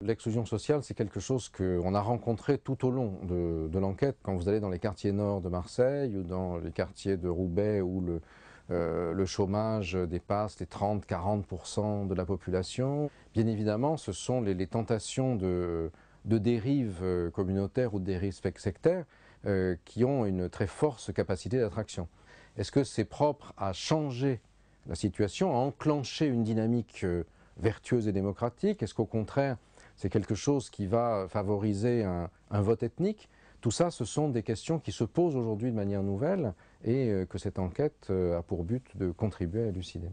L'exclusion sociale, c'est quelque chose qu'on a rencontré tout au long de, l'enquête. Quand vous allez dans les quartiers nord de Marseille ou dans les quartiers de Roubaix où le, euh, chômage dépasse les 30-40% de la population, bien évidemment, ce sont les, tentations de, de dérives euh, communautaires ou de dérives sectaires euh, qui ont une très forte capacité d'attraction. Est-ce que c'est propre à changer la situation, à enclencher une dynamique vertueuse et démocratique Est-ce qu'au contraire, c'est quelque chose qui va favoriser un, vote ethnique. Tout ça, ce sont des questions qui se posent aujourd'hui de manière nouvelle et euh, que cette enquête euh, a pour but de contribuer à élucider.